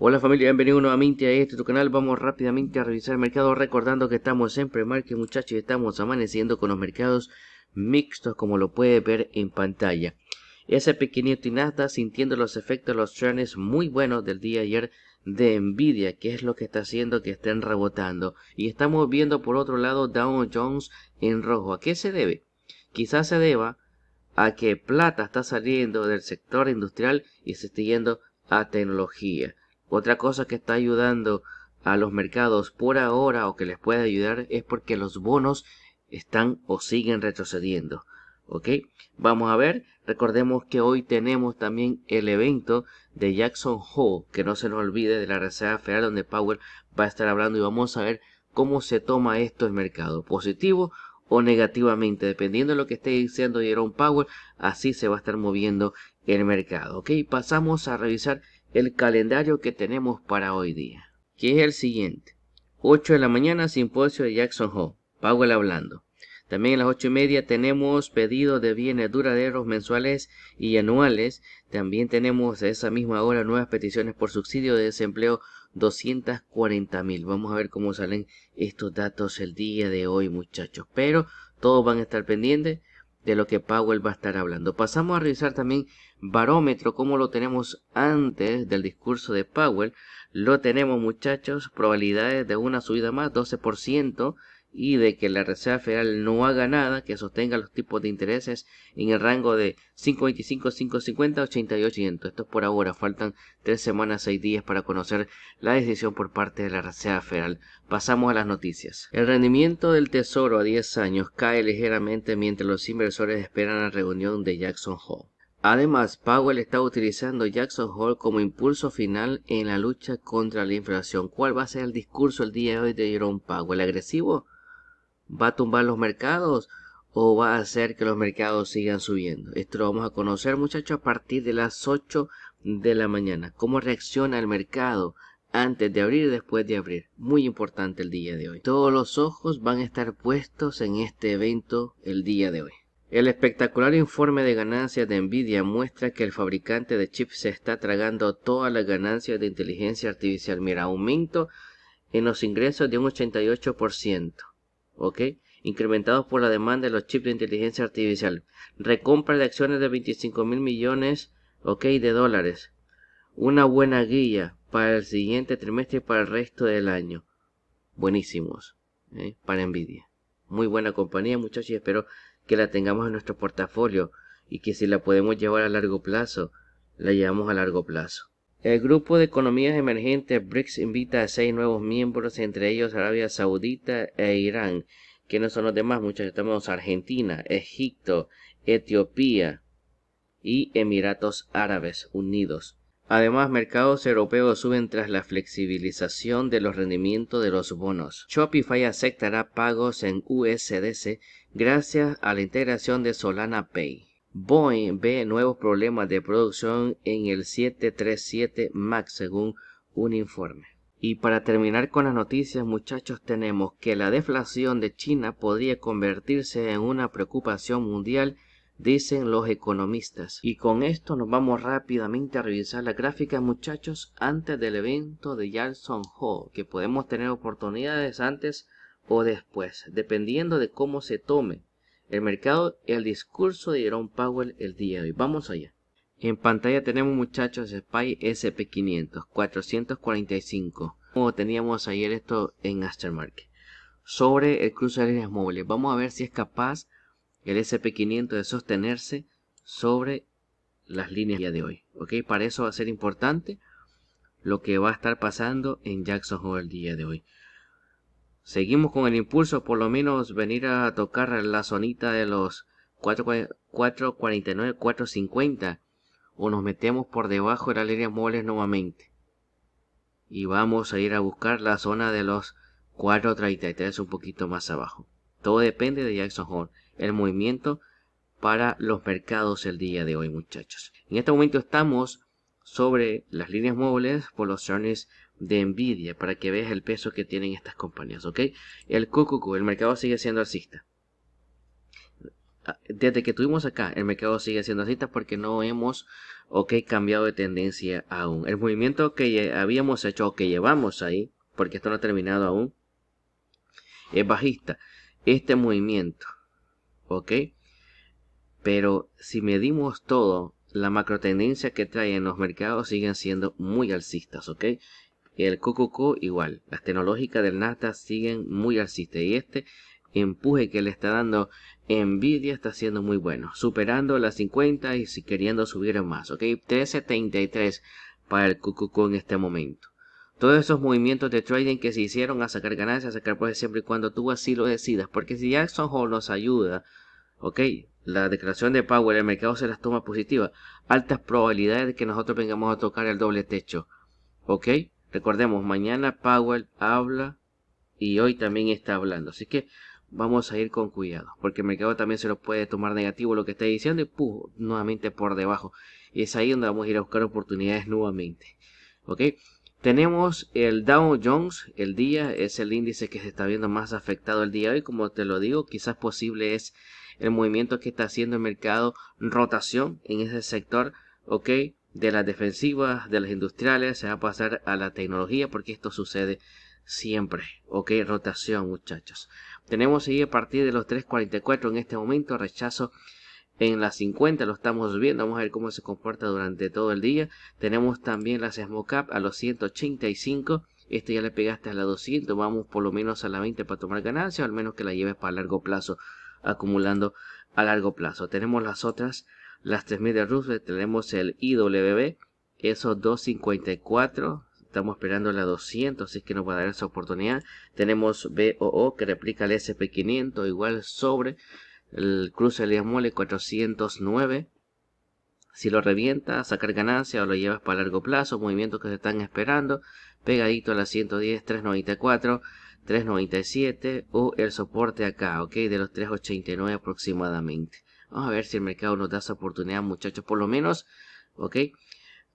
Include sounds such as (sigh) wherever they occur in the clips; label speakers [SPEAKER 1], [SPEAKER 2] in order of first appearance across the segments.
[SPEAKER 1] Hola familia, bienvenidos nuevamente a este tu canal. Vamos rápidamente a revisar el mercado recordando que estamos en que muchachos y estamos amaneciendo con los mercados mixtos como lo puede ver en pantalla. ese pequeñito y sintiendo los efectos de los trenes muy buenos del día ayer de Nvidia, que es lo que está haciendo que estén rebotando. Y estamos viendo por otro lado Dow Jones en rojo. ¿A qué se debe? Quizás se deba a que plata está saliendo del sector industrial y se está yendo a tecnología. Otra cosa que está ayudando a los mercados por ahora o que les puede ayudar es porque los bonos están o siguen retrocediendo. ¿Ok? Vamos a ver. Recordemos que hoy tenemos también el evento de Jackson Hole, que no se nos olvide de la Reserva Federal, donde Powell va a estar hablando y vamos a ver cómo se toma esto el mercado, positivo o negativamente, dependiendo de lo que esté diciendo Jerome Powell, así se va a estar moviendo el mercado. Ok, pasamos a revisar el calendario que tenemos para hoy día, que es el siguiente. 8 de la mañana, simposio de Jackson Hole, Powell hablando. También a las 8 y media tenemos pedido de bienes duraderos mensuales y anuales. También tenemos a esa misma hora nuevas peticiones por subsidio de desempleo 240 mil. Vamos a ver cómo salen estos datos el día de hoy, muchachos. Pero todos van a estar pendientes de lo que Powell va a estar hablando. Pasamos a revisar también barómetro, como lo tenemos antes del discurso de Powell. Lo tenemos muchachos, probabilidades de una subida más, 12% y de que la Reserva Federal no haga nada que sostenga los tipos de intereses en el rango de 5.25, 5.50, 8800. Esto es por ahora. Faltan tres semanas, seis días para conocer la decisión por parte de la Reserva Federal. Pasamos a las noticias. El rendimiento del Tesoro a 10 años cae ligeramente mientras los inversores esperan la reunión de Jackson Hole. Además, Powell está utilizando Jackson Hole como impulso final en la lucha contra la inflación. ¿Cuál va a ser el discurso el día de hoy de Jerome Powell? ¿Agresivo? va a tumbar los mercados o va a hacer que los mercados sigan subiendo. Esto lo vamos a conocer muchachos a partir de las 8 de la mañana. Cómo reacciona el mercado antes de abrir y después de abrir. Muy importante el día de hoy. Todos los ojos van a estar puestos en este evento el día de hoy. El espectacular informe de ganancias de Nvidia muestra que el fabricante de chips se está tragando todas las ganancias de inteligencia artificial. Mira, aumento en los ingresos de un 88%. Incrementados por la demanda de los chips de inteligencia artificial. Recompra de acciones de 25 mil millones, De dólares. Una buena guía para el siguiente trimestre y para el resto del año. Buenísimos, ¿eh? para envidia. Muy buena compañía, muchachos, y espero que la tengamos en nuestro portafolio y que si la podemos llevar a largo plazo, la llevamos a largo plazo. El grupo de economías emergentes BRICS invita a seis nuevos miembros, entre ellos Arabia Saudita e Irán. que no son los demás? Muchachos, tenemos Argentina, Egipto, Etiopía y Emiratos Árabes Unidos. Además, mercados europeos suben tras la flexibilización de los rendimientos de los bonos. Shopify aceptará pagos en USDC gracias a la integración de Solana Pay. Boeing ve nuevos problemas de producción en el 737 MAX según un informe. Y para terminar con las noticias muchachos tenemos que la deflación de China podría convertirse en una preocupación mundial dicen los economistas. Y con esto nos vamos rápidamente a revisar las gráficas muchachos antes del evento de Yalson Ho que podemos tener oportunidades antes o después dependiendo de cómo se tome el mercado y el discurso de Jerome Powell el día de hoy. Vamos allá. En pantalla tenemos muchachos Spy SP500 445 como teníamos ayer esto en Aftermarket sobre el cruce de líneas móviles. Vamos a ver si es capaz el SP500 de sostenerse sobre las líneas día de hoy. Para eso va a ser importante lo que va a estar pasando en Jackson Hole el día de hoy seguimos con el impulso, por lo menos venir a tocar la zonita de los 449, 450 o nos metemos por debajo de las líneas móviles nuevamente. Y vamos a ir a buscar la zona de los 433 un poquito más abajo. Todo depende de Jackson Hole, el movimiento para los mercados el día de hoy muchachos. En este momento estamos sobre las líneas móviles por los earnings de envidia para que veas el peso que tienen estas compañías, ¿ok? El QQQ, el mercado sigue siendo alcista. Ah, desde que tuvimos acá, el mercado sigue siendo alcista porque no hemos, ok, cambiado de tendencia aún. El movimiento que habíamos hecho o que llevamos ahí, porque esto no ha terminado aún, es bajista. Este movimiento, ok, pero si medimos todo, la macro tendencia que trae en los mercados siguen siendo muy alcistas, ¿ok? y el QQQ igual. Las tecnológicas del Nasdaq siguen muy ciste y este empuje que le está dando envidia está siendo muy bueno, superando las 50 y si queriendo subir más, ok, 3.73 para el QQQ en este momento. Todos esos movimientos de trading que se hicieron a sacar ganancias, a sacar pues siempre y cuando tú así lo decidas, porque si Jackson Hole nos ayuda, ok, la declaración de Power, el mercado se las toma positiva, altas probabilidades de que nosotros vengamos a tocar el doble techo, ok. Recordemos, mañana Powell habla y hoy también está hablando. Así que vamos a ir con cuidado, porque el mercado también se lo puede tomar negativo lo que está diciendo y puh, nuevamente por debajo. Y es ahí donde vamos a ir a buscar oportunidades nuevamente. ¿Ok? Tenemos el Dow Jones el día, es el índice que se está viendo más afectado el día de hoy. Como te lo digo, quizás posible es el movimiento que está haciendo el mercado, rotación en ese sector. ¿Ok? de las defensivas, de las industriales, se va a pasar a la tecnología porque esto sucede siempre. Ok, rotación muchachos. Tenemos ahí a partir de los 3.44 en este momento rechazo en las 50 lo estamos viendo, vamos a ver cómo se comporta durante todo el día. Tenemos también las Smocap a los 185, este ya le pegaste a la 200, vamos por lo menos a la 20 para tomar ganancia, al menos que la lleves para largo plazo, acumulando a largo plazo. Tenemos las otras las 3000 de Roosevelt, tenemos el IWB, esos 254, estamos esperando la 200, es que nos va a dar esa oportunidad. Tenemos BOO que replica el SP500, igual sobre el cruce de mole 409. Si lo revienta, sacar ganancia o lo llevas para largo plazo, movimientos que se están esperando, pegadito a la 110, 394, 397 o el soporte acá, ok, de los 389 aproximadamente. Vamos a ver si el mercado nos da esa oportunidad, muchachos, por lo menos, ¿ok?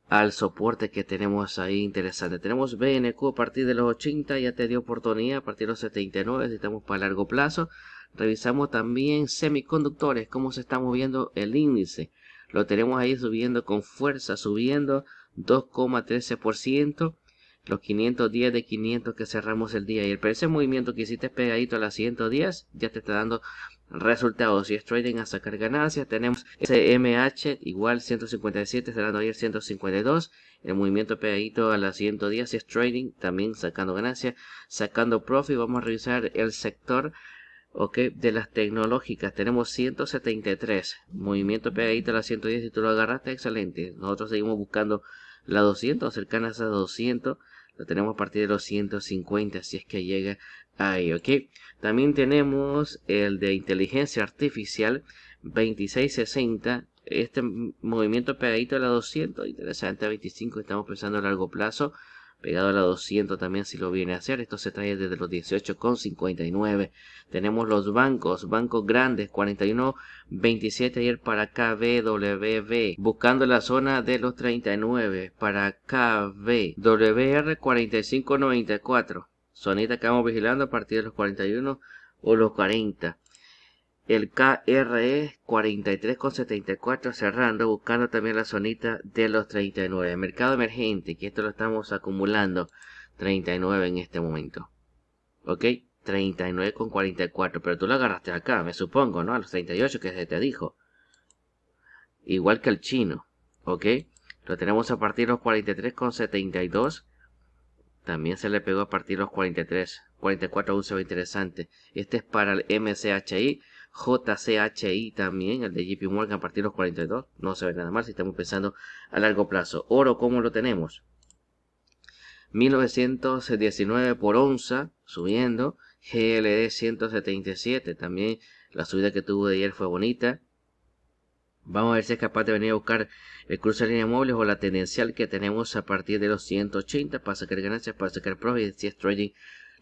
[SPEAKER 1] Al soporte que tenemos ahí interesante. Tenemos BNQ a partir de los 80, ya te dio oportunidad, a partir de los 79, necesitamos para largo plazo. Revisamos también semiconductores, cómo se está moviendo el índice. Lo tenemos ahí subiendo con fuerza, subiendo 2,13%. Los 510 de 500 que cerramos el día. Y el ese movimiento que hiciste pegadito a las 110 ya te está dando Resultados, si es trading a sacar ganancias, tenemos SMH igual 157, cerrando ayer 152. El movimiento pegadito a la 110 si es trading, también sacando ganancias, sacando profit. Vamos a revisar el sector okay, de las tecnológicas. Tenemos 173, movimiento pegadito a la 110. Si tú lo agarraste, excelente. Nosotros seguimos buscando la 200, cercanas a 200. Lo tenemos a partir de los 150 si es que llega ahí, ¿ok? También tenemos el de inteligencia artificial 2660. Este movimiento pegadito a la 200, interesante, 25, estamos pensando a largo plazo pegado a la 200 también si lo viene a hacer. Esto se trae desde los 18,59. Tenemos los bancos, bancos grandes, 41,27 ayer para KBWB, buscando la zona de los 39 para KBWR 45,94. Sonita que vamos vigilando a partir de los 41 o los 40 el KRE e 43,74 cerrando, buscando también la zonita de los 39. mercado emergente, que esto lo estamos acumulando, 39 en este momento. ¿Ok? 39,44, pero tú lo agarraste acá, me supongo, ¿no? A los 38 que se te dijo. Igual que el chino, ¿ok? Lo tenemos a partir de los 43,72. También se le pegó a partir de los 43. 44 un se interesante. Este es para el MCHI JCHI también, el de JP Morgan a partir de los 42. No se ve nada más. si estamos pensando a largo plazo. Oro, ¿cómo lo tenemos? 1919 por onza, subiendo. GLD 177, también la subida que tuvo de ayer fue bonita. Vamos a ver si es capaz de venir a buscar el cruce de línea móviles o la tendencial que tenemos a partir de los 180 para sacar ganancias, para sacar profit, si es trading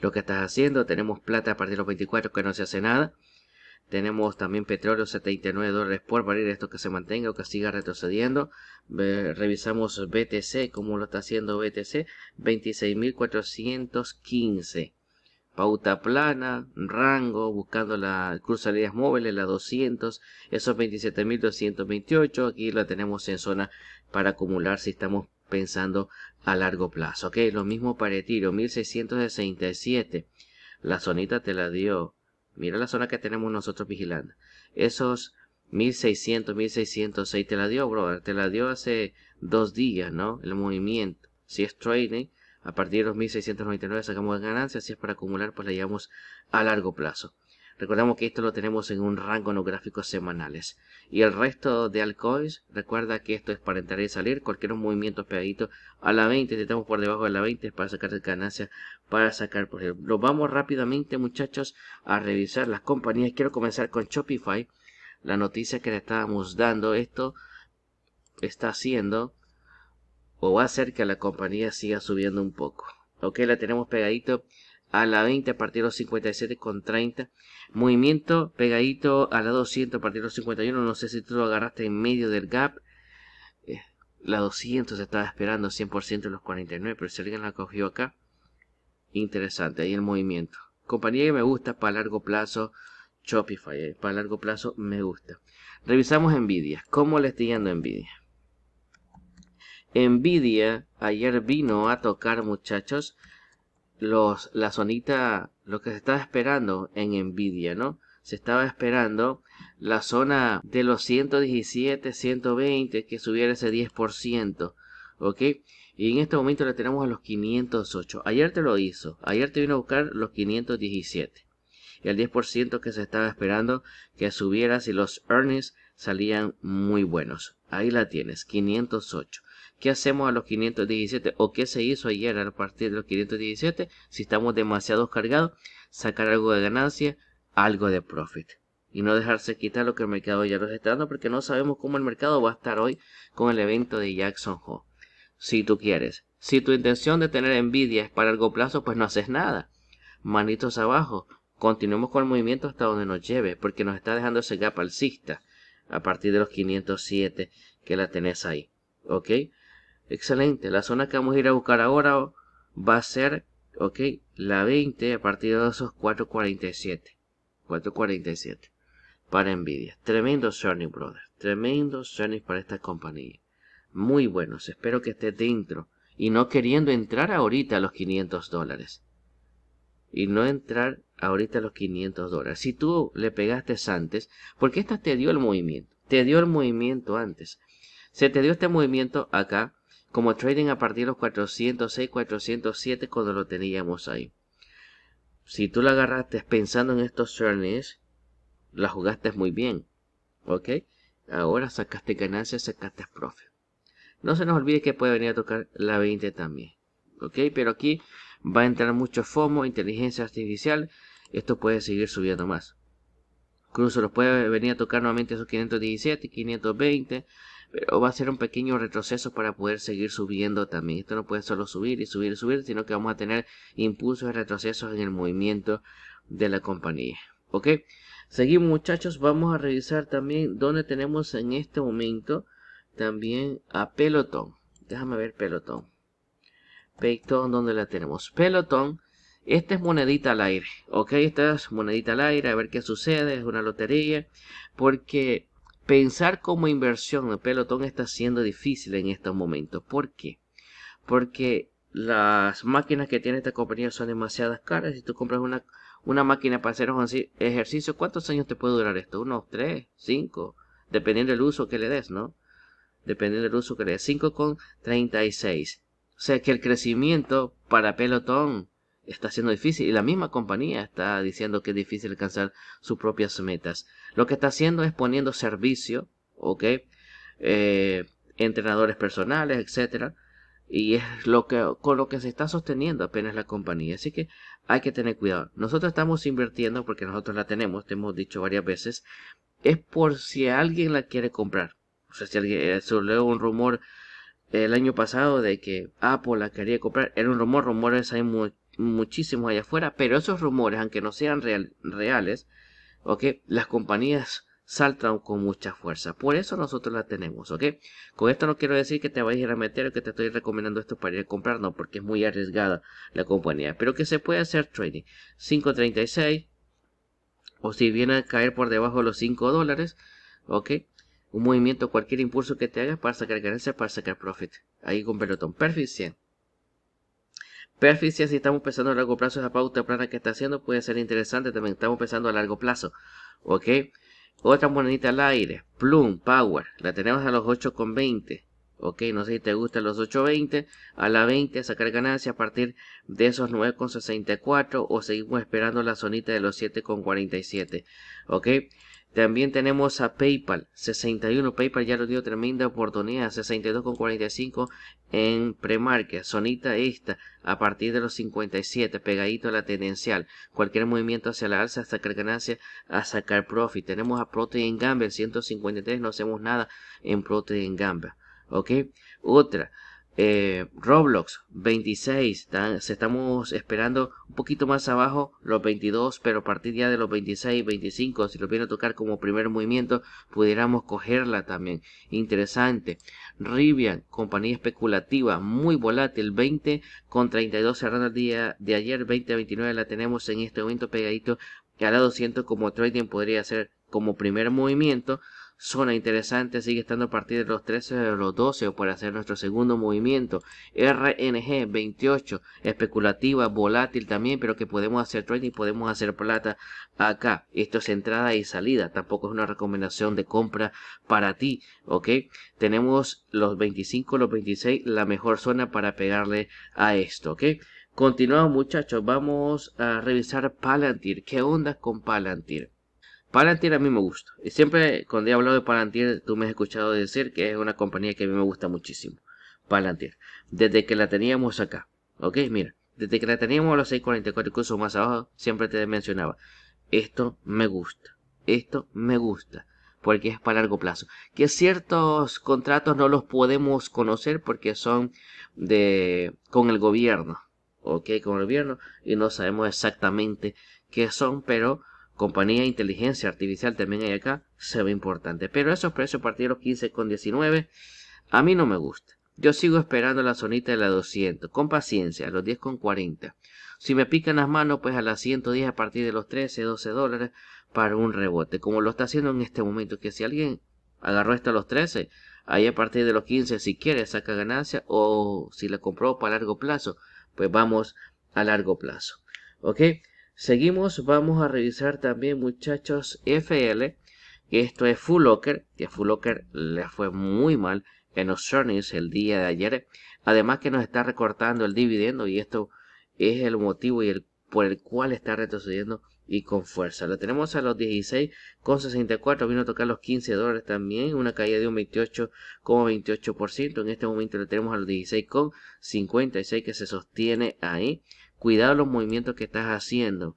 [SPEAKER 1] lo que estás haciendo. Tenemos plata a partir de los 24 que no se hace nada. Tenemos también petróleo 79 dólares por barril, esto que se mantenga o que siga retrocediendo. revisamos BTC, ¿Cómo lo está haciendo BTC, 26.415. Pauta plana, rango, buscando las cruzalías móviles, la 200, esos 27.228, aquí la tenemos en zona para acumular si estamos pensando a largo plazo. Ok, lo mismo para tiro, 1667, la zonita te la dio Mira la zona que tenemos nosotros vigilando. Esos 1600, 1606 te la dio, brother. Te la dio hace dos días, ¿no? El movimiento. Si es trading, a partir de los 1699 sacamos ganancias. Si es para acumular, pues la llevamos a largo plazo. Recordamos que esto lo tenemos en un rango no gráficos semanales. Y el resto de altcoins, recuerda que esto es para entrar y salir. Cualquier movimiento pegadito a la 20, si estamos por debajo de la 20 es para sacar ganancias, para sacar por ejemplo. Vamos rápidamente muchachos a revisar las compañías. Quiero comenzar con Shopify. La noticia que le estábamos dando, esto está haciendo o va a hacer que la compañía siga subiendo un poco. Ok, la tenemos pegadito a la 20 a partir de los 57 con 30. Movimiento pegadito a la 200 a partir de los 51. No sé si tú lo agarraste en medio del gap. Eh, la 200 estaba esperando 100% en los 49, pero si alguien la cogió acá. Interesante, ahí el movimiento. Compañía que me gusta para largo plazo. Shopify, eh, para largo plazo me gusta. Revisamos Nvidia. ¿Cómo le estoy yendo Nvidia? Nvidia ayer vino a tocar, muchachos, los, la zonita, lo que se estaba esperando en Nvidia, ¿no? Se estaba esperando la zona de los 117, 120 que subiera ese 10%, ¿ok? Y en este momento le tenemos a los 508. Ayer te lo hizo, ayer te vino a buscar los 517. Y el 10% que se estaba esperando que subiera si los earnings salían muy buenos. Ahí la tienes, 508. ¿Qué hacemos a los 517? ¿O qué se hizo ayer a partir de los 517? Si estamos demasiado cargados, sacar algo de ganancia, algo de profit. Y no dejarse quitar lo que el mercado ya nos está dando, porque no sabemos cómo el mercado va a estar hoy con el evento de Jackson Hole. Si tú quieres. Si tu intención de tener envidia es para largo plazo, pues no haces nada. Manitos abajo. Continuemos con el movimiento hasta donde nos lleve, porque nos está dejando ese gap alcista a partir de los 507 que la tenés ahí. ¿Ok? Excelente, la zona que vamos a ir a buscar ahora va a ser, ok, la 20 a partir de esos 447. 447 para Nvidia. Tremendo Sony Brothers, tremendo Sony para esta compañía. Muy buenos, espero que estés dentro y no queriendo entrar ahorita a los 500 dólares. Y no entrar ahorita a los 500 dólares. Si tú le pegaste antes, porque esta te dio el movimiento, te dio el movimiento antes. Se te dio este movimiento acá como trading a partir de los 406, 407 cuando lo teníamos ahí. Si tú la agarraste pensando en estos journeys, la jugaste muy bien. ¿Ok? Ahora sacaste ganancias, sacaste profit. No se nos olvide que puede venir a tocar la 20 también. ¿Ok? Pero aquí va a entrar mucho FOMO, inteligencia artificial. Esto puede seguir subiendo más. Incluso los puede venir a tocar nuevamente esos 517, 520. Pero va a ser un pequeño retroceso para poder seguir subiendo también. Esto no puede solo subir y subir y subir, sino que vamos a tener impulsos y retrocesos en el movimiento de la compañía. ¿Ok? Seguimos muchachos, vamos a revisar también dónde tenemos en este momento también a Pelotón. Déjame ver Pelotón. Pelotón, ¿dónde la tenemos? Pelotón. Esta es monedita al aire, ¿ok? Esta es monedita al aire, a ver qué sucede, es una lotería, porque pensar como inversión en pelotón está siendo difícil en estos momentos. ¿Por qué? Porque las máquinas que tiene esta compañía son demasiadas caras. Si tú compras una, una máquina para hacer ejercicio, ¿cuántos años te puede durar esto? Unos tres, cinco, dependiendo del uso que le des, ¿no? Dependiendo del uso que le des. 5,36. O sea que el crecimiento para pelotón está siendo difícil y la misma compañía está diciendo que es difícil alcanzar sus propias metas. Lo que está haciendo es poniendo servicio, ¿ok? Eh, entrenadores personales, etcétera. Y es lo que, con lo que se está sosteniendo apenas la compañía. Así que hay que tener cuidado. Nosotros estamos invirtiendo porque nosotros la tenemos, te hemos dicho varias veces. Es por si alguien la quiere comprar. O sea, si alguien, eh, se un rumor el año pasado de que Apple la quería comprar. Era un rumor, rumores hay muy, muchísimos allá afuera, pero esos rumores, aunque no sean reales, ¿ok? Las compañías saltan con mucha fuerza. Por eso nosotros la tenemos, ¿ok? Con esto no quiero decir que te vayas a ir a meter o que te estoy recomendando esto para ir a comprar, no, porque es muy arriesgada la compañía. Pero que se puede hacer trading. 5.36 o si viene a caer por debajo de los 5 dólares, ¿ok? Un movimiento, cualquier impulso que te hagas para sacar ganancia, para sacar profit. Ahí con pelotón. perfecto, Perficia, si estamos pensando a largo plazo, esa pauta plana que está haciendo puede ser interesante. También estamos pensando a largo plazo. ¿Ok? Otra monedita al aire. Plum Power. La tenemos a los 8,20. Ok, no sé si te gustan los 8.20. A la 20 sacar ganancia a partir de esos 9.64. O seguimos esperando la zonita de los 7.47. Ok, también tenemos a PayPal, 61. PayPal ya lo dio tremenda oportunidad, 62,45 en premarket Sonita esta, a partir de los 57, pegadito a la tendencial. Cualquier movimiento hacia la alza, hasta sacar ganancia, a sacar profit. Tenemos a Protein Gamble, 153. No hacemos nada en Protein Gamble. ¿Ok? Otra. Eh, Roblox 26, estamos esperando un poquito más abajo los 22, pero a partir ya de los 26, 25, si lo viene a tocar como primer movimiento, pudiéramos cogerla también. Interesante. Rivian, compañía especulativa, muy volátil, 20 con 32 cerrando el día de ayer, 20 a 29 la tenemos en este momento pegadito a la 200 como trading podría ser como primer movimiento zona interesante sigue estando a partir de los 13 o los 12 O para hacer nuestro segundo movimiento. RNG 28, especulativa, volátil también, pero que podemos hacer trading y podemos hacer plata acá. Esto es entrada y salida, tampoco es una recomendación de compra para ti, ¿ok? Tenemos los 25, los 26, la mejor zona para pegarle a esto, ¿ok? Continuamos muchachos, vamos a revisar Palantir. ¿Qué onda con Palantir? Palantir a mí me gusta. Y siempre cuando he hablado de Palantir, tú me has escuchado decir que es una compañía que a mí me gusta muchísimo. Palantir. Desde que la teníamos acá. Ok, mira. Desde que la teníamos a los 6.44 cursos más abajo, siempre te mencionaba. Esto me gusta. Esto me gusta. Porque es para largo plazo. Que ciertos contratos no los podemos conocer porque son de con el gobierno. Ok, con el gobierno. Y no sabemos exactamente qué son, pero compañía de inteligencia artificial también hay acá, se ve importante. Pero esos precios a partir de los 15,19 a mí no me gusta. Yo sigo esperando la zonita de la 200, con paciencia, a los 10,40. Si me pican las manos, pues a las 110 a partir de los 13, 12 dólares para un rebote, como lo está haciendo en este momento, que si alguien agarró a los 13, ahí a partir de los 15, si quiere, saca ganancia, o si la compró para largo plazo, pues vamos a largo plazo. ¿Ok? Seguimos, vamos a revisar también muchachos FL, esto es Full Locker, que Full Locker le fue muy mal en los earnings el día de ayer. Además que nos está recortando el dividendo y esto es el motivo y el, por el cual está retrocediendo y con fuerza. Lo tenemos a los 16,64, vino a tocar los 15 dólares también, una caída de un 28,28%. ,28%. En este momento lo tenemos a los 16,56 que se sostiene ahí cuidado los movimientos que estás haciendo.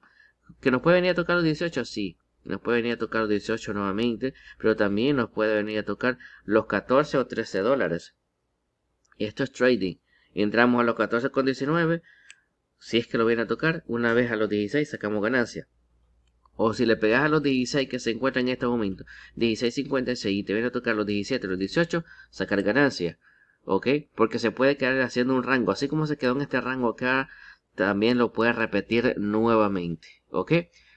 [SPEAKER 1] ¿Que nos puede venir a tocar los 18? Sí. Nos puede venir a tocar los 18 nuevamente, pero también nos puede venir a tocar los 14 o 13 dólares. Esto es trading. Entramos a los 14 con 19. Si es que lo viene a tocar, una vez a los 16 sacamos ganancia. O si le pegas a los 16 que se encuentra en este momento, 16.56 y te viene a tocar los 17, los 18, sacar ganancia. ¿Ok? Porque se puede quedar haciendo un rango. Así como se quedó en este rango acá también lo puedes repetir nuevamente, ¿ok?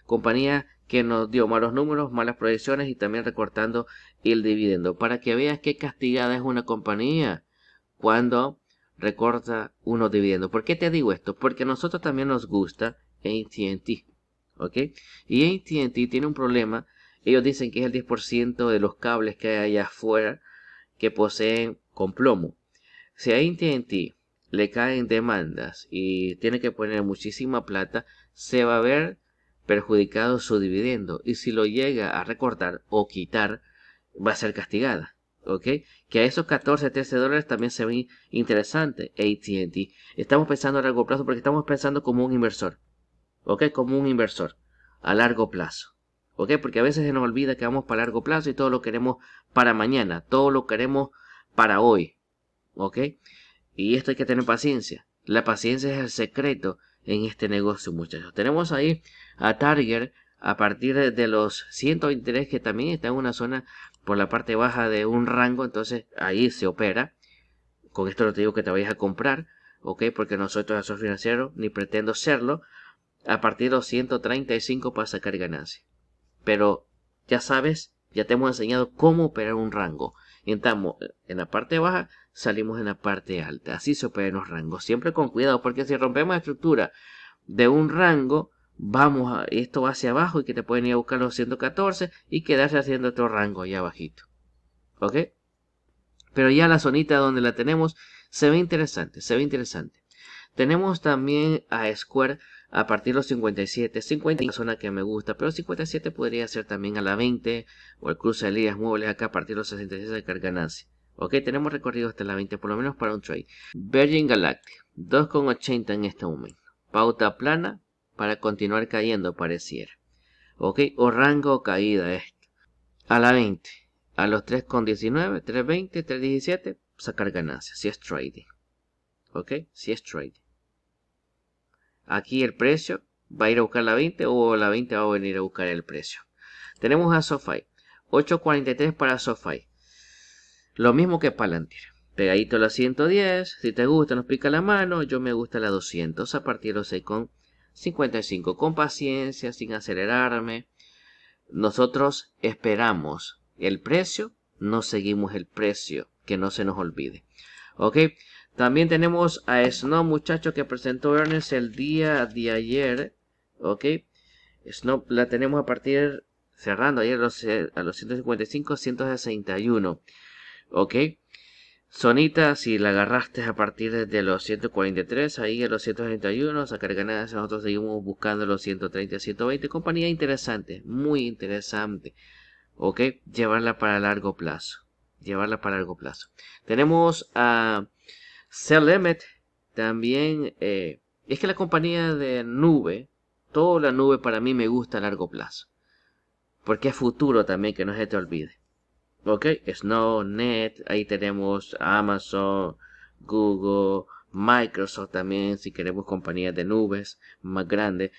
[SPEAKER 1] Compañía que nos dio malos números, malas proyecciones y también recortando el dividendo. Para que veas qué castigada es una compañía cuando recorta unos dividendos. ¿Por qué te digo esto? Porque a nosotros también nos gusta AT&T, ¿ok? Y AT&T tiene un problema. Ellos dicen que es el 10% de los cables que hay allá afuera que poseen con plomo. Si AT&T le caen demandas y tiene que poner muchísima plata, se va a ver perjudicado su dividendo y si lo llega a recortar o quitar va a ser castigada. ¿Ok? Que a esos 14, 13 dólares también se ve interesante ATT. Estamos pensando a largo plazo porque estamos pensando como un inversor. ¿Ok? Como un inversor a largo plazo. ¿Ok? Porque a veces se nos olvida que vamos para largo plazo y todo lo queremos para mañana, todo lo queremos para hoy. ¿Ok? Y esto hay que tener paciencia. La paciencia es el secreto en este negocio, muchachos. Tenemos ahí a Target a partir de los 123 que también está en una zona por la parte baja de un rango. Entonces ahí se opera. Con esto no te digo que te vayas a comprar, ¿ok? Porque no soy asesor financiero ni pretendo serlo. A partir de los 135 para sacar ganancia. Pero ya sabes, ya te hemos enseñado cómo operar un rango. Entramos en la parte baja, salimos en la parte alta. Así se operan los rangos. Siempre con cuidado, porque si rompemos la estructura de un rango, vamos, a, esto va hacia abajo y que te pueden ir a buscar los 114 y quedarse haciendo otro rango allá abajito. ¿Ok? Pero ya la zonita donde la tenemos se ve interesante, se ve interesante. Tenemos también a Square a partir de los 57, 50 es una zona que me gusta, pero 57 podría ser también a la 20 o el cruce de líneas muebles. acá a partir de los 66 de carganancia. Ok, tenemos recorrido hasta la 20, por lo menos para un trade. Virgin Galactic, 2,80 en este momento. Pauta plana para continuar cayendo, pareciera. Ok, o rango caída esto. A la 20, a los 3,19, 3,20, 3,17, sacar ganancias, si es trading. Ok, si es trading. Aquí el precio va a ir a buscar la 20 o la 20 va a venir a buscar el precio. Tenemos a SoFi, 8.43 para SoFi. Lo mismo que Palantir. Pegadito a la 110, si te gusta nos pica la mano, yo me gusta la 200 a partir de los 6,55. Con paciencia, sin acelerarme. Nosotros esperamos el precio, no seguimos el precio, que no se nos olvide. Ok, también tenemos a Snow, muchacho que presentó Ernest el día de ayer. Ok, Snow la tenemos a partir, cerrando ayer eh, a los, a los 155, 161. ¿ok? Sonita, si la agarraste a partir de los 143, ahí a los 131, sacar ganadas, nosotros seguimos buscando los 130, 120, compañía interesante, muy interesante, ¿ok? Llevarla para largo plazo, llevarla para largo plazo. Tenemos a limit también, eh, es que la compañía de nube, toda la nube para mí me gusta a largo plazo, porque es futuro también, que no se te olvide. Ok, net ahí tenemos Amazon, Google, Microsoft también, si queremos compañías de nubes más grandes.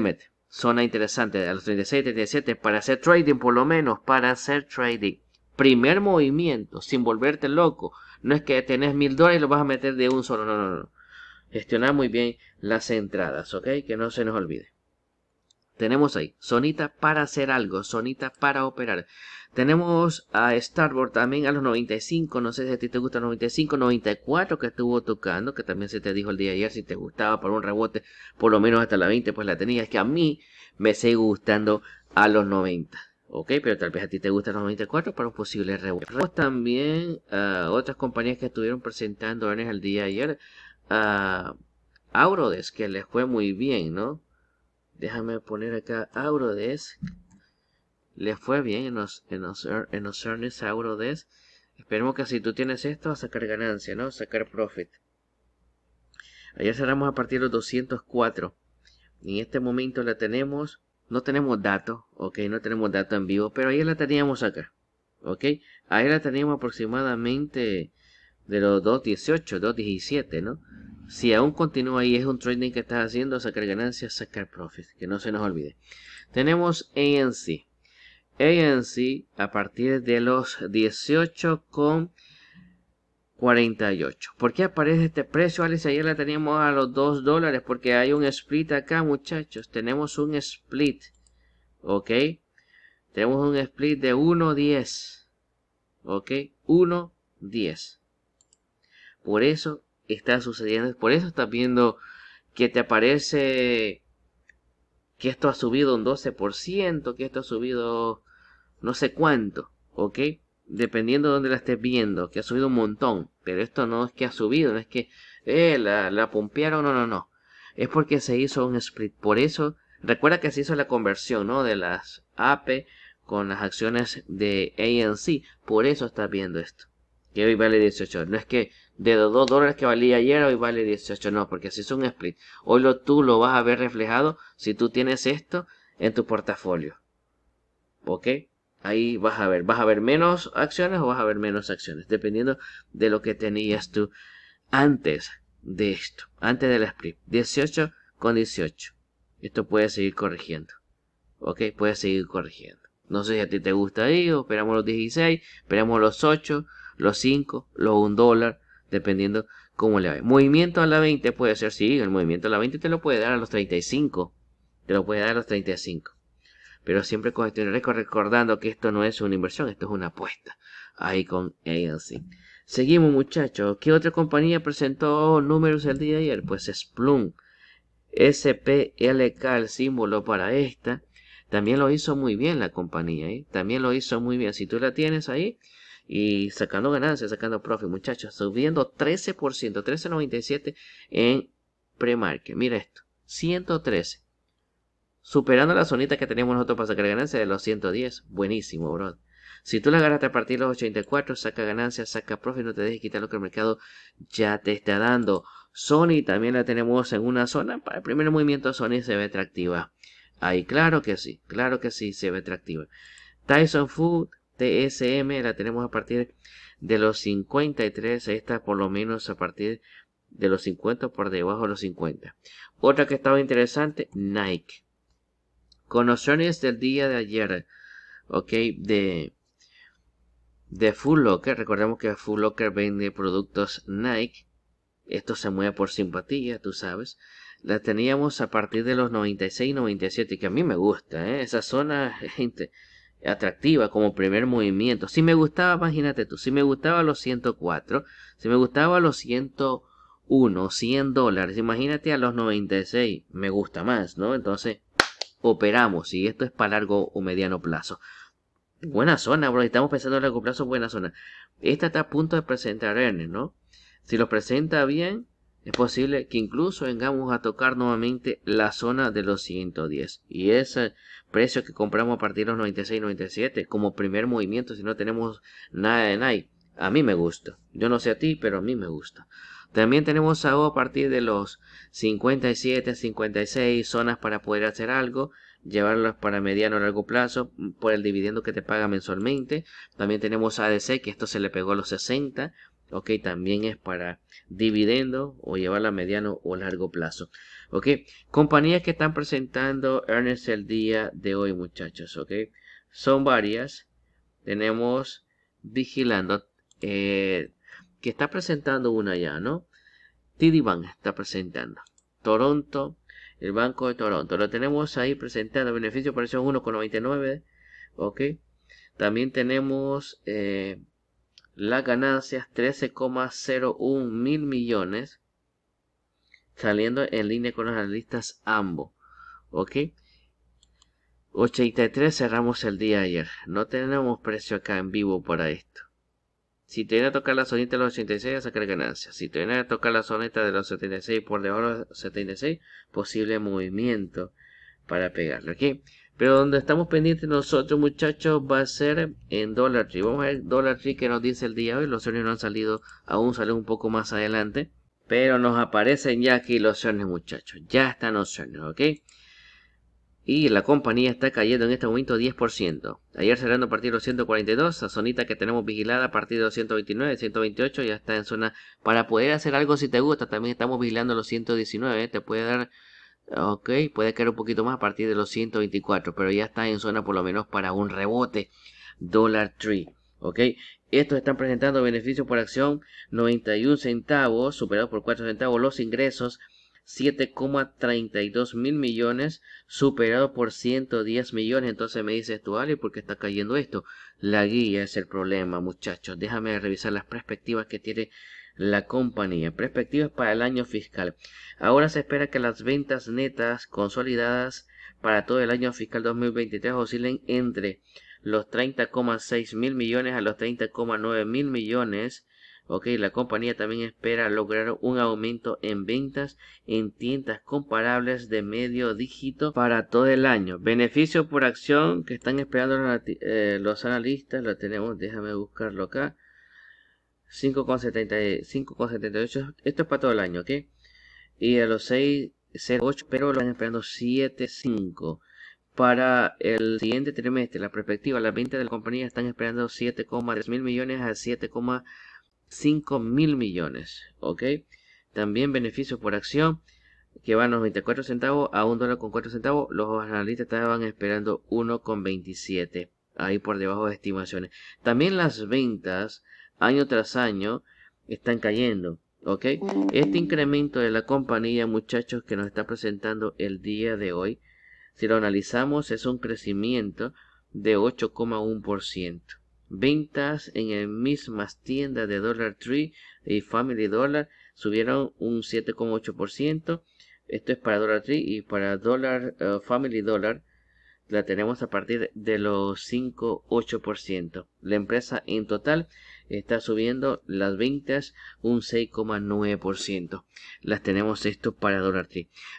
[SPEAKER 1] mete zona interesante a los 36, 37 para hacer trading, por lo menos para hacer trading. Primer movimiento, sin volverte loco. No es que tenés mil dólares y lo vas a meter de un solo, no, no, no. Gestionar muy bien las entradas, ok, que no se nos olvide. Tenemos ahí, sonita para hacer algo, sonita para operar. Tenemos a Starboard también a los 95, no sé si a ti te gusta 95, 94 que estuvo tocando, que también se te dijo el día de ayer, si te gustaba para un rebote, por lo menos hasta la 20, pues la tenías, que a mí me sigue gustando a los 90. Ok, pero tal vez a ti te gustan los 94 para un posible rebote. También otras compañías que estuvieron presentando el día de ayer. a Aurodes, que les fue muy bien, ¿no? Déjame poner acá Aurodes le fue bien en los, en los, en los earnings Esperemos que si tú tienes esto, a sacar ganancia, ¿no? Sacar profit. Allá cerramos a partir de los 204. En este momento la tenemos. No tenemos datos, ok, no tenemos datos en vivo, pero ahí la teníamos acá, ok. Ahí la teníamos aproximadamente de los 218, 217, ¿no? Si aún continúa ahí, es un trading que estás haciendo, sacar ganancias, sacar profit, que no se nos olvide. Tenemos ANC, ANC a partir de los 18,48. ¿Por qué aparece este precio, Alice? Ayer la teníamos a los 2 dólares porque hay un split acá, muchachos. Tenemos un split, ¿ok? Tenemos un split de 1.10, ¿ok? 1.10. Por eso está sucediendo, por eso estás viendo que te aparece que esto ha subido un 12%, que esto ha subido no sé cuánto, ¿ok? Dependiendo de dónde la estés viendo, que ha subido un montón, pero esto no es que ha subido, no es que eh, la, la pompearon, no, no, no. Es porque se hizo un split, por eso, recuerda que se hizo la conversión, ¿no? De las AP con las acciones de ANC, por eso estás viendo esto. Que hoy vale 18, no es que de los 2 dólares que valía ayer, hoy vale 18. No, porque así es un split. Hoy lo, tú lo vas a ver reflejado si tú tienes esto en tu portafolio. ¿Ok? Ahí vas a ver. Vas a ver menos acciones o vas a ver menos acciones. Dependiendo de lo que tenías tú antes de esto. Antes del split. 18 con 18. Esto puede seguir corrigiendo. ¿Ok? Puede seguir corrigiendo. No sé si a ti te gusta ahí. esperamos los 16. Esperamos los 8. Los 5. Los 1 dólar dependiendo cómo le va Movimiento a la 20 puede ser, sí, el movimiento a la 20 te lo puede dar a los 35, te lo puede dar a los 35. Pero siempre con este recordando que esto no es una inversión, esto es una apuesta. Ahí con ALC. Seguimos muchachos. ¿Qué otra compañía presentó números el día de ayer? Pues Splunk. SPLK, el símbolo para esta. También lo hizo muy bien la compañía. ¿eh? También lo hizo muy bien. Si tú la tienes ahí, y sacando ganancias, sacando profit, muchachos, subiendo 13%, 13.97 en pre Mira esto, 113. Superando la zonita que tenemos nosotros para sacar ganancias de los 110. Buenísimo, bro. Si tú la agarraste a partir de los 84, saca ganancias, saca profit, no te dejes quitar lo que el mercado ya te está dando. Sony también la tenemos en una zona. Para el primer movimiento Sony se ve atractiva. Ahí, claro que sí, claro que sí, se ve atractiva. Tyson Food TSM la tenemos a partir de los 53, esta por lo menos a partir de los 50 por debajo de los 50. Otra que estaba interesante, Nike. Conociones del día de ayer, ok, de, de Full Locker. Recordemos que Full Locker vende productos Nike. Esto se mueve por simpatía, tú sabes. La teníamos a partir de los 96, 97, que a mí me gusta, ¿eh? Esa zona, (laughs) gente, atractiva como primer movimiento. Si me gustaba, imagínate tú, si me gustaba los 104, si me gustaba los 101, 100 dólares, imagínate a los 96, me gusta más, ¿no? Entonces, operamos y esto es para largo o mediano plazo. Buena zona, bro, estamos pensando a largo plazo, buena zona. Esta está a punto de presentar Ernest, ¿no? Si lo presenta bien, es posible que incluso vengamos a tocar nuevamente la zona de los 110. Y esa precio que compramos a partir de los 97 como primer movimiento si no tenemos nada de Nike. A mí me gusta. Yo no sé a ti, pero a mí me gusta. También tenemos algo a partir de los 57, 56 zonas para poder hacer algo, llevarlos para mediano o largo plazo por el dividendo que te paga mensualmente. También tenemos ADC, que esto se le pegó a los 60. Ok, también es para dividendo o llevarla a mediano o largo plazo. ¿ok? Compañías que están presentando earnings el día de hoy, muchachos, ¿ok? Son varias. Tenemos Vigilando, eh, que está presentando una ya, ¿no? TD Bank está presentando. Toronto, el Banco de Toronto. Lo tenemos ahí presentando. Beneficio por eso 1,99, ¿ok? También tenemos eh, las ganancias 13,01 mil millones saliendo en línea con los analistas ambos. ¿Ok? 83 cerramos el día ayer. No tenemos precio acá en vivo para esto. Si te viene a tocar la sonita de los 86, a sacar ganancias. Si te viene a tocar la zonita de los 76 por debajo de los 76, posible movimiento para pegarle. ¿Ok? Pero donde estamos pendientes nosotros, muchachos, va a ser en Dollar Tree. Vamos a ver Dollar Tree que nos dice el día hoy. Los sueños no han salido, aún salen un poco más adelante. Pero nos aparecen ya aquí los opciones, muchachos. Ya están opciones, ¿ok? Y la compañía está cayendo en este momento 10%. Ayer cerrando a partir los 142, la zonita que tenemos vigilada, a partir los 129, 128, ya está en zona. Para poder hacer algo si te gusta, también estamos vigilando los 119, ¿eh? te puede dar, ok, puede caer un poquito más a partir de los 124, pero ya está en zona por lo menos para un rebote. Dollar Tree, ok. Estos están presentando beneficios por acción 91 centavos, superados por 4 centavos los ingresos 7,32 mil millones, superado por 110 millones. Entonces me dices tú, Ale, ¿por qué está cayendo esto? La guía es el problema, muchachos. Déjame revisar las perspectivas que tiene la compañía. Perspectivas para el año fiscal. Ahora se espera que las ventas netas consolidadas para todo el año fiscal 2023 oscilen entre los 30,6 mil millones a los 30,9 mil millones. Ok, la compañía también espera lograr un aumento en ventas en tiendas comparables de medio dígito para todo el año. beneficios por acción que están esperando los, eh, los analistas, lo tenemos, déjame buscarlo acá. 5,78, esto es para todo el año, ok. Y a los 6,08, pero lo están esperando 7,5. Para el siguiente trimestre, la perspectiva, las ventas de la compañía están esperando 7,3 mil millones a 7,5 mil millones. ¿ok? También beneficios por acción, que van los 24 centavos a 1 dólar con 4 centavos. Los analistas estaban esperando 1,27, ahí por debajo de estimaciones. También las ventas, año tras año, están cayendo. ¿ok? Este incremento de la compañía, muchachos, que nos está presentando el día de hoy si lo analizamos, es un crecimiento de 8,1%. Ventas en las mismas tiendas de Dollar Tree y Family Dollar subieron un 7,8%. Esto es para Dollar Tree y para Dollar eh, Family Dollar la tenemos a partir de los 5,8%. La empresa en total está subiendo las ventas un 6,9%. Las tenemos esto para dólar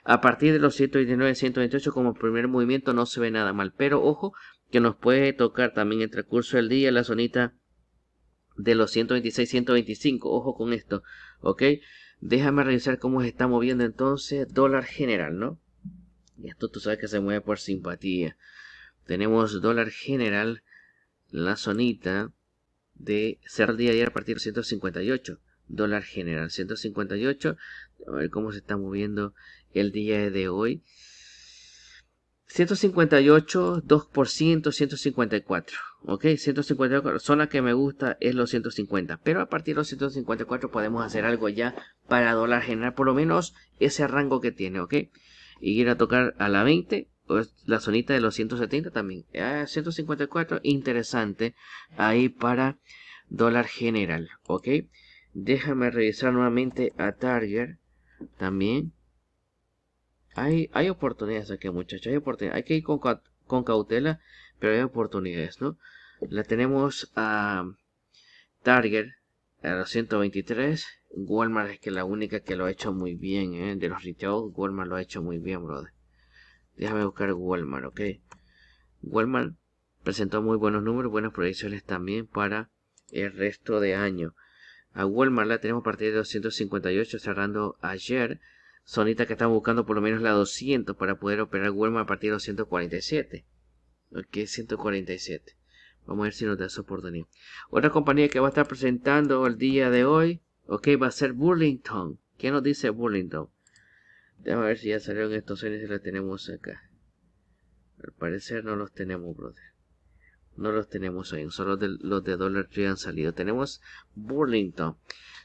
[SPEAKER 1] A partir de los 129, 128 como primer movimiento no se ve nada mal, pero ojo que nos puede tocar también el transcurso del día la zonita de los 126, 125. Ojo con esto, ¿ok? Déjame revisar cómo se está moviendo entonces dólar general, ¿no? Y esto tú sabes que se mueve por simpatía. Tenemos dólar general, la zonita de ser día ayer a partir de 158. Dólar general 158. A ver cómo se está moviendo el día de hoy. 158, 2%, 154. Ok, 154. Zona que me gusta es los 150. Pero a partir de los 154 podemos hacer algo ya para dólar general. Por lo menos ese rango que tiene. Ok y ir a tocar a la 20, o pues, la zonita de los 170 también. Ah, a 154, interesante ahí para dólar general, ¿ok? Déjame revisar nuevamente a Target también. Hay, hay oportunidades aquí, muchachos, hay oportunidades. Hay que ir con, con cautela, pero hay oportunidades, ¿no? La tenemos a Target a los 123 Walmart es que la única que lo ha hecho muy bien, ¿eh? De los retail, Walmart lo ha hecho muy bien, brother. Déjame buscar Walmart, ¿ok? Walmart presentó muy buenos números, buenas proyecciones también para el resto de año. A Walmart la tenemos a partir de 258 cerrando ayer. Sonita que estamos buscando por lo menos la 200 para poder operar Walmart a partir de 247. Ok, 147. Vamos a ver si nos da esa oportunidad. Otra compañía que va a estar presentando el día de hoy Ok, va a ser Burlington. ¿Qué nos dice Burlington? Déjame ver si ya salieron estos sueños y los tenemos acá. Al parecer no los tenemos, brother. No los tenemos hoy, solo de, los de Dollar Tree han salido. Tenemos Burlington.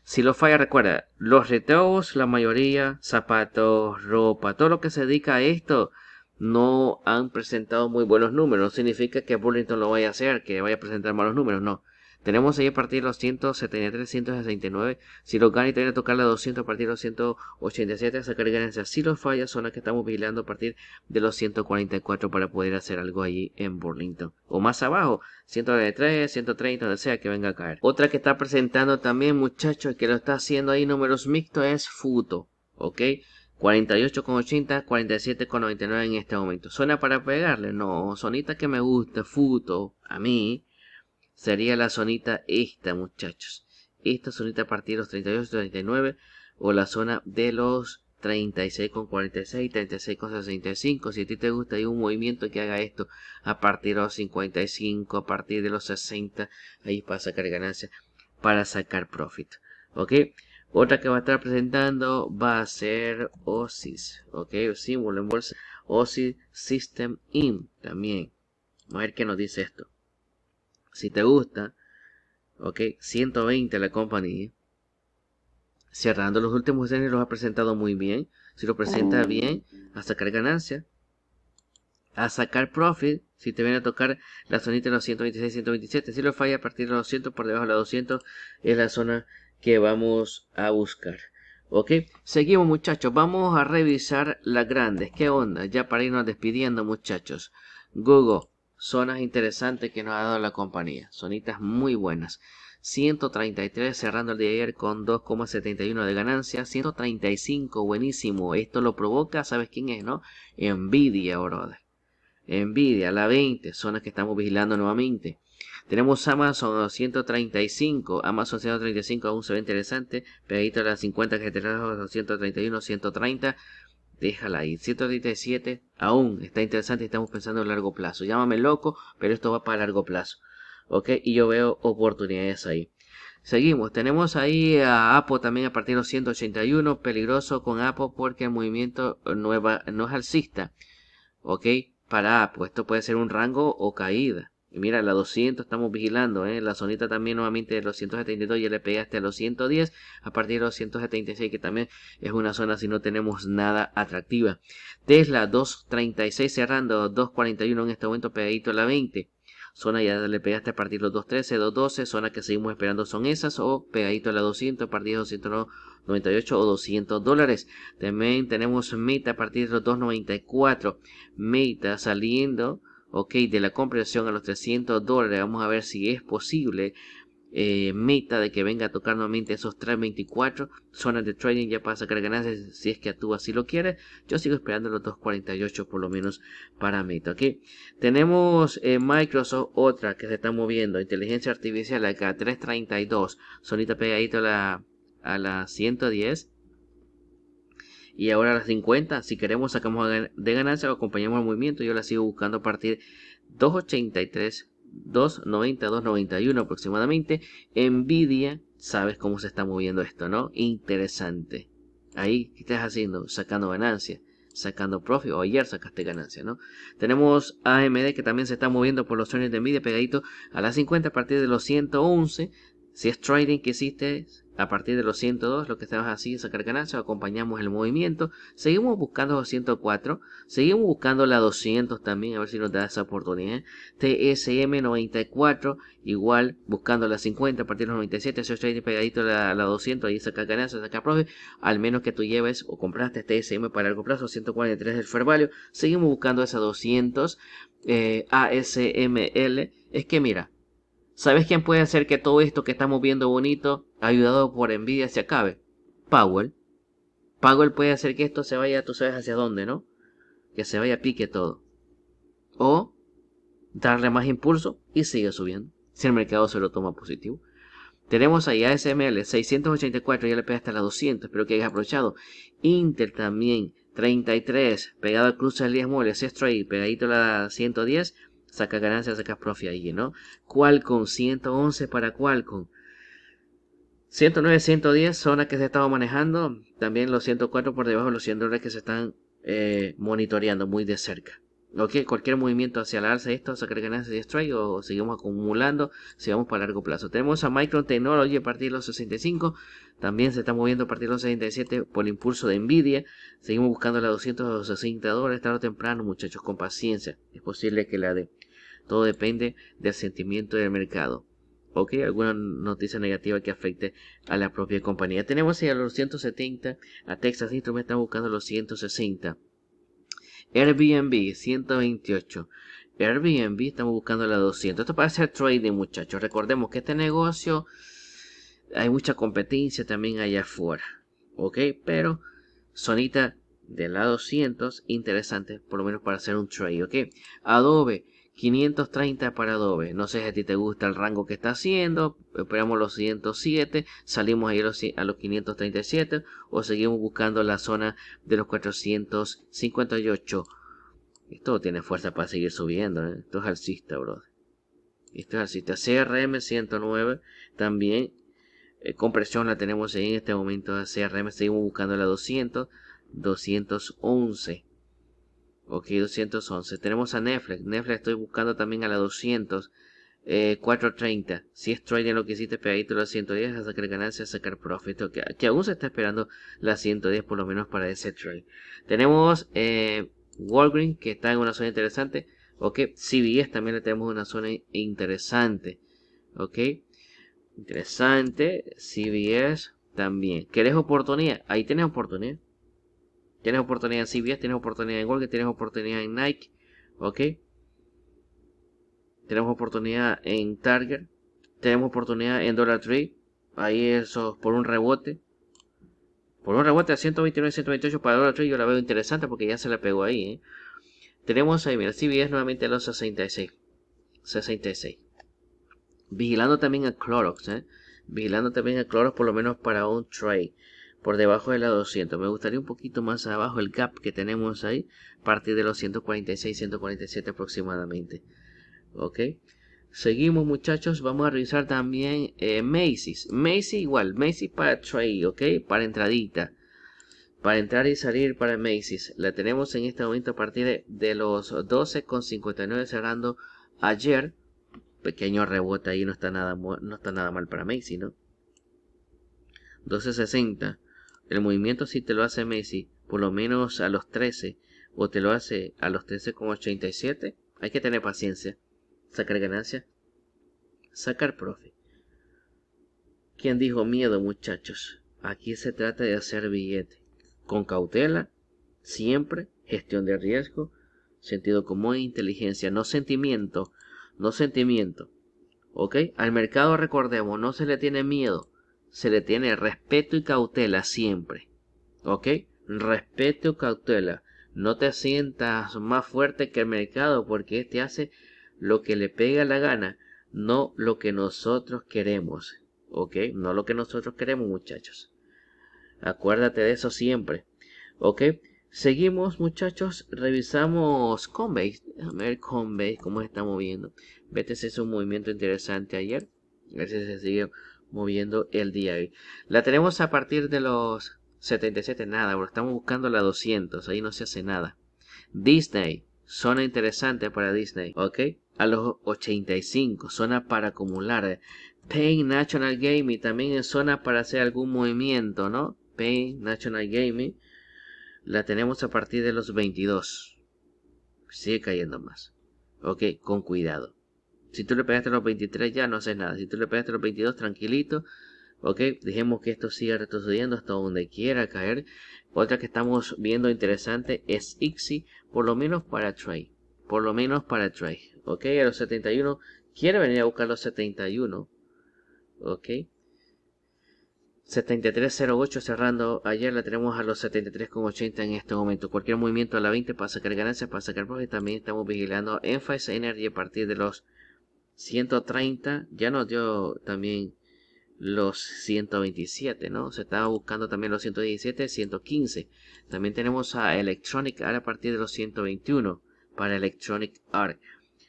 [SPEAKER 1] Si lo falla, recuerda, los reteos, la mayoría, zapatos, ropa, todo lo que se dedica a esto, no han presentado muy buenos números. No significa que Burlington lo vaya a hacer, que vaya a presentar malos números, no. Tenemos ahí a partir de los 173, 169. Si los gana y tiene que tocar la 200 a partir de los 187, sacar ganancias. Si los falla, son las que estamos vigilando a partir de los 144 para poder hacer algo allí en Burlington. O más abajo, 193, 130, donde sea que venga a caer. Otra que está presentando también, muchachos, que lo está haciendo ahí números mixtos es Futo. ¿Ok? 48,80, 47,99 en este momento. ¿Suena para pegarle? No, sonita que me gusta, Futo, a mí sería la zonita esta, muchachos. Esta zonita a partir de los 38, 39 o la zona de los 36,46, 65. Si a ti te gusta, hay un movimiento que haga esto a partir de los 55, a partir de los 60. Ahí para sacar ganancia para sacar profit. ¿Ok? Otra que va a estar presentando va a ser OSIS. ¿Ok? O símbolo en bolsa. OSIS System IN también. a ver qué nos dice esto. Si te gusta, ok, 120 la compañía. Cerrando los últimos años los ha presentado muy bien. Si lo presenta bien, a sacar ganancia. A sacar profit, si te viene a tocar la zona de los 126, 127. Si lo falla a partir de los 200, por debajo de los 200, es la zona que vamos a buscar. Ok, seguimos muchachos, vamos a revisar las grandes. ¿Qué onda? Ya para irnos despidiendo muchachos. Google, zonas interesantes que nos ha dado la compañía. Zonitas muy buenas. 133 cerrando el día de ayer con 2,71 de ganancia. 135, buenísimo. Esto lo provoca, ¿sabes quién es, no? Nvidia, brother. Nvidia, la 20, zonas que estamos vigilando nuevamente. Tenemos Amazon 135, Amazon 135 aún se ve interesante, pegadito a las 50 que tenemos 131, 130, déjala ahí. 137 aún está interesante, estamos pensando en largo plazo. Llámame loco, pero esto va para largo plazo. ¿Ok? Y yo veo oportunidades ahí. Seguimos, tenemos ahí a Apo también a partir de los 181, peligroso con Apo porque el movimiento no es alcista. ¿Ok? Para Apo, esto puede ser un rango o caída. Y mira, la 200 estamos vigilando, ¿eh? La zonita también nuevamente de los 172 ya le pegaste a los 110. A partir de los 176 que también es una zona si no tenemos nada atractiva. Tesla 236 cerrando, 241 en este momento pegadito a la 20. Zona ya le pegaste a partir de los 213, 212. Zona que seguimos esperando son esas o pegadito a la 200 a partir de 298 o 200 dólares. También tenemos Meta a partir de los 294. Meta saliendo ok de la compresión a los 300 dólares vamos a ver si es posible eh, meta de que venga a tocar nuevamente esos 324 zonas de trading ya para sacar ganancias si es que tú así lo quieres yo sigo esperando los 248 por lo menos para meta ok tenemos eh, Microsoft otra que se está moviendo inteligencia artificial acá 332 sonita pegadito a la, a la 110 y ahora a las 50. Si queremos sacamos de ganancia o acompañamos el movimiento. Yo la sigo buscando a partir 283, 290, 291 aproximadamente. Nvidia, sabes cómo se está moviendo esto, ¿no? Interesante. Ahí, ¿qué estás haciendo? Sacando ganancia. sacando profit o ayer sacaste ganancia, ¿no? Tenemos AMD que también se está moviendo por los trenes de Nvidia pegadito a las 50 a partir de los 111. Si es trading que hiciste, a partir de los 102 lo que estamos haciendo es sacar ganancias, acompañamos el movimiento, seguimos buscando los 104, seguimos buscando la 200 también, a ver si nos da esa oportunidad. ¿eh? TSM 94, igual buscando la 50, a partir de los 97, eso trading pegadito a la, 200, ahí saca ganancias, saca profit, al menos que tú lleves o compraste TSM para largo plazo, 143 del fair seguimos buscando esa 200, eh, ASML, es que mira, ¿Sabes quién puede hacer que todo esto que estamos viendo bonito, ayudado por envidia, se acabe? Powell. Powell puede hacer que esto se vaya, tú sabes hacia dónde, ¿no? Que se vaya a pique todo. O darle más impulso y sigue subiendo, si el mercado se lo toma positivo. Tenemos ahí ASML 684, ya le pega hasta la 200, espero que hayas aprovechado. Intel también 33, pegado al cruce del 10 moles, esto ahí, pegadito a la 110. Saca ganancias, saca profit ahí, ¿no? Qualcomm, 111 para Qualcomm. 109, 110 zona que se estado manejando. También los 104 por debajo de los 100 dólares que se están eh, monitoreando muy de cerca. Ok, cualquier movimiento hacia la alza, esto sacar ganancias y destroy o seguimos acumulando, sigamos para largo plazo. Tenemos a Micron Technology a partir de los 65, también se está moviendo a partir de los 67 por el impulso de Nvidia. Seguimos buscando la 260 dólares tarde o temprano, muchachos, con paciencia. Es posible que la de todo depende del sentimiento del mercado. ¿Ok? Alguna noticia negativa que afecte a la propia compañía. Tenemos ahí a los 170. A Texas Instruments estamos buscando los 160. Airbnb 128. Airbnb estamos buscando la 200. Esto para hacer trading, muchachos. Recordemos que este negocio hay mucha competencia también allá afuera. ¿Ok? Pero sonita de la 200, interesante, por lo menos para hacer un trade. ¿Ok? Adobe 530 para Adobe. No sé si a ti te gusta el rango que está haciendo. Esperamos los 107. Salimos ahí a los, 537. O seguimos buscando la zona de los 458. Esto tiene fuerza para seguir subiendo. ¿eh? Esto es alcista, bro. Esto es alcista. CRM 109 también. Eh, compresión la tenemos ahí en este momento CRM. Seguimos buscando la 200. 211. Ok, 211. Tenemos a Netflix. Netflix estoy buscando también a la 200. 430. Eh, si es trading lo que hiciste, pegadito a la 110 a sacar ganancias, a sacar profit. Que aún se está esperando la 110 por lo menos para ese trade. Tenemos eh, Walgreens que está en una zona interesante. Ok, CBS también le tenemos una zona interesante. Ok, interesante. CBS también. ¿Querés oportunidad? Ahí tenés oportunidad. Tienes oportunidad en CBS, tienes oportunidad en que tienes oportunidad en Nike, ¿ok? Tenemos oportunidad en Target, tenemos oportunidad en Dollar Tree, ahí eso por un rebote. Por un rebote a 129-128 para Dollar Tree yo la veo interesante porque ya se la pegó ahí, ¿eh? Tenemos ahí, mira, CBS nuevamente a los 66. 66. Vigilando también a Clorox, ¿eh? Vigilando también a Clorox por lo menos para un trade por debajo de la 200. Me gustaría un poquito más abajo el gap que tenemos ahí, a partir de los 146, 147 aproximadamente. Ok, seguimos muchachos, vamos a revisar también eh, Macy's. Macy igual, Macy's para trade, ok, para entradita. Para entrar y salir para Macy's, la tenemos en este momento a partir de, los 12,59 cerrando ayer. Pequeño rebote ahí, no está nada, no está nada mal para Macy ¿no? 1260 el movimiento si te lo hace Messi, por lo menos a los 13, o te lo hace a los 13,87, hay que tener paciencia, sacar ganancia, sacar profe. ¿Quién dijo miedo, muchachos? Aquí se trata de hacer billete. Con cautela, siempre, gestión de riesgo, sentido común e inteligencia, no sentimiento, no sentimiento. ¿Ok? Al mercado, recordemos, no se le tiene miedo se le tiene respeto y cautela siempre. ¿Ok? Respeto y cautela. No te sientas más fuerte que el mercado porque este hace lo que le pega la gana, no lo que nosotros queremos. ¿Ok? No lo que nosotros queremos, muchachos. Acuérdate de eso siempre. ¿Ok? Seguimos, muchachos. Revisamos Convey. A ver Convey, cómo se está moviendo. vete es un movimiento interesante ayer. A si se sigue moviendo el día La tenemos a partir de los 77, nada, Estamos buscando la 200, ahí no se hace nada. Disney, zona interesante para Disney, ¿ok? A los 85, zona para acumular. Pay National Gaming, también es zona para hacer algún movimiento, ¿no? Pay National Gaming, la tenemos a partir de los 22. Sigue cayendo más. Ok, con cuidado. Si tú le pegaste a los 23 ya no haces nada. Si tú le pegaste a los 22 tranquilito. Ok, dejemos que esto siga retrocediendo hasta donde quiera caer. Otra que estamos viendo interesante es Ixi, por lo menos para trade Por lo menos para trade Ok, a los 71. Quiere venir a buscar los 71. Ok. 73.08 cerrando ayer la tenemos a los 73.80 en este momento. Cualquier movimiento a la 20 para sacar ganancias, para sacar profit. También estamos vigilando Enphase Energy a partir de los 130 ya nos dio también los 127, ¿no? Se estaba buscando también los 117, 115. También tenemos a Electronic Art a partir de los 121 para Electronic Art.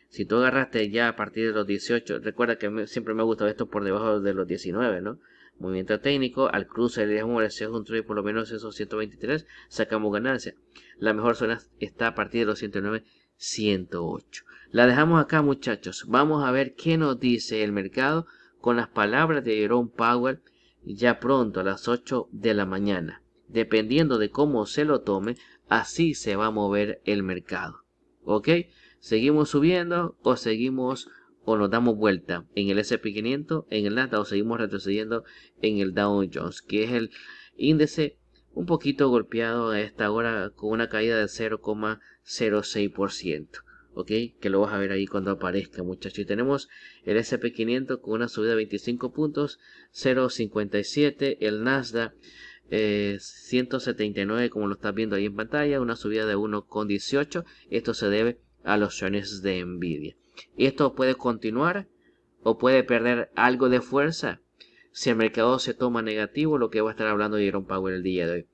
[SPEAKER 1] Si tú agarraste ya a partir de los 18, recuerda que siempre me ha gustado esto por debajo de los 19, ¿no? Movimiento técnico, al cruce de dejamos es un trade por lo menos esos 123, sacamos ganancia. La mejor zona está a partir de los 109, 108. La dejamos acá muchachos. Vamos a ver qué nos dice el mercado con las palabras de Jerome Powell ya pronto a las 8 de la mañana. Dependiendo de cómo se lo tome, así se va a mover el mercado. ¿Ok? Seguimos subiendo o seguimos o nos damos vuelta en el SP500, en el Nasdaq o seguimos retrocediendo en el Dow Jones, que es el índice un poquito golpeado a esta hora con una caída de 0,06% que lo vas a ver ahí cuando aparezca muchachos y tenemos el SP500 con una subida de 25 puntos 0.57 el Nasdaq 179 eh, como lo estás viendo ahí en pantalla una subida de 1.18 esto se debe a los acciones de Nvidia y esto puede continuar o puede perder algo de fuerza si el mercado se toma negativo lo que va a estar hablando Jerome Power el día de hoy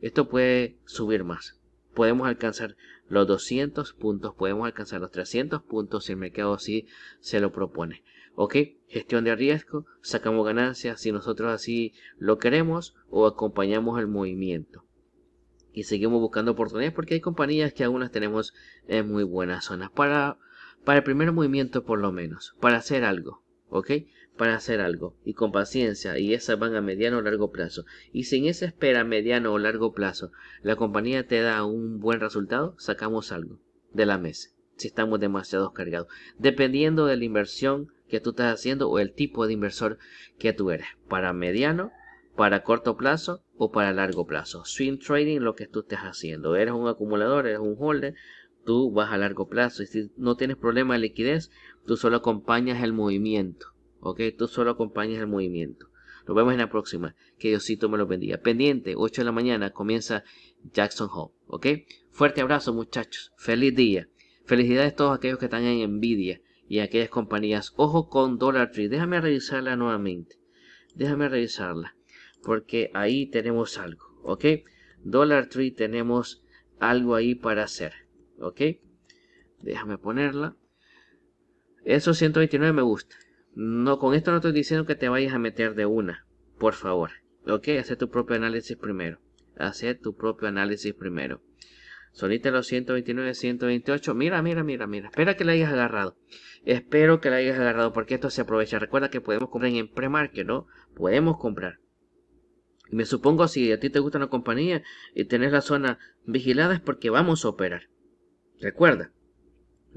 [SPEAKER 1] esto puede subir más podemos alcanzar los 200 puntos, podemos alcanzar los 300 puntos si el mercado así se lo propone. ¿Ok? Gestión de riesgo, sacamos ganancias si nosotros así lo queremos o acompañamos el movimiento. Y seguimos buscando oportunidades porque hay compañías que algunas tenemos en muy buenas zonas. Para, para el primer movimiento por lo menos, para hacer algo. ¿Ok? para hacer algo, y con paciencia, y esas van a mediano o largo plazo. Y sin esa espera mediano o largo plazo, la compañía te da un buen resultado, sacamos algo de la mesa, si estamos demasiado cargados, dependiendo de la inversión que tú estás haciendo o el tipo de inversor que tú eres, para mediano, para corto plazo o para largo plazo. Swing trading lo que tú estás haciendo, eres un acumulador, eres un holder, tú vas a largo plazo y si no tienes problema de liquidez, tú solo acompañas el movimiento ¿ok? Tú solo acompañas el movimiento. Nos vemos en la próxima. Que Diosito me lo bendiga. Pendiente, 8 de la mañana comienza Jackson Hole, ¿ok? Fuerte abrazo muchachos. Feliz día. Felicidades a todos aquellos que están en envidia y a aquellas compañías. Ojo con Dollar Tree. Déjame revisarla nuevamente. Déjame revisarla. Porque ahí tenemos algo, ¿ok? Dollar Tree tenemos algo ahí para hacer, ¿ok? Déjame ponerla. Eso 129 me gusta. No, con esto no estoy diciendo que te vayas a meter de una, por favor. Ok, hace tu propio análisis primero. Haz tu propio análisis primero. Solita los 129, 128. Mira, mira, mira, mira. Espera que la hayas agarrado. Espero que la hayas agarrado porque esto se aprovecha. Recuerda que podemos comprar en premarket, ¿no? Podemos comprar. Y me supongo si a ti te gusta una compañía y tenés la zona vigilada es porque vamos a operar. Recuerda.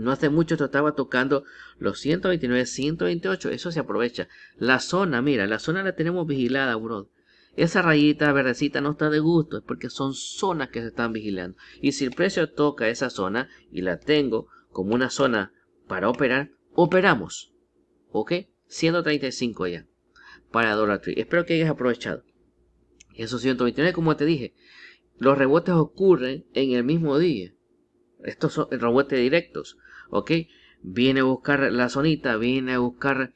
[SPEAKER 1] No hace mucho esto estaba tocando los 129, 128. Eso se aprovecha. La zona, mira, la zona la tenemos vigilada, bro. Esa rayita verdecita no está de gusto, es porque son zonas que se están vigilando. Y si el precio toca esa zona y la tengo como una zona para operar, operamos. ¿Ok? 135 ya. Para Dollar Tree. Espero que hayas aprovechado. Esos 129, como te dije, los rebotes ocurren en el mismo día. Estos son rebotes directos. ¿ok? Viene a buscar la zonita, viene a buscar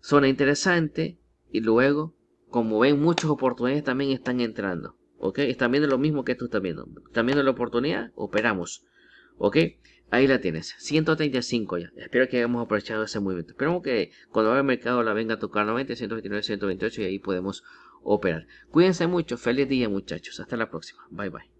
[SPEAKER 1] zona interesante y luego, como ven, muchas oportunidades también están entrando, ¿ok? Están viendo lo mismo que tú estás viendo. Están viendo la oportunidad, operamos, ¿ok? Ahí la tienes, 135 ya. Espero que hayamos aprovechado ese movimiento. Esperemos que cuando vaya el mercado la venga a tocar 90, 129, 128 y ahí podemos operar. Cuídense mucho, feliz día muchachos. Hasta la próxima. Bye bye.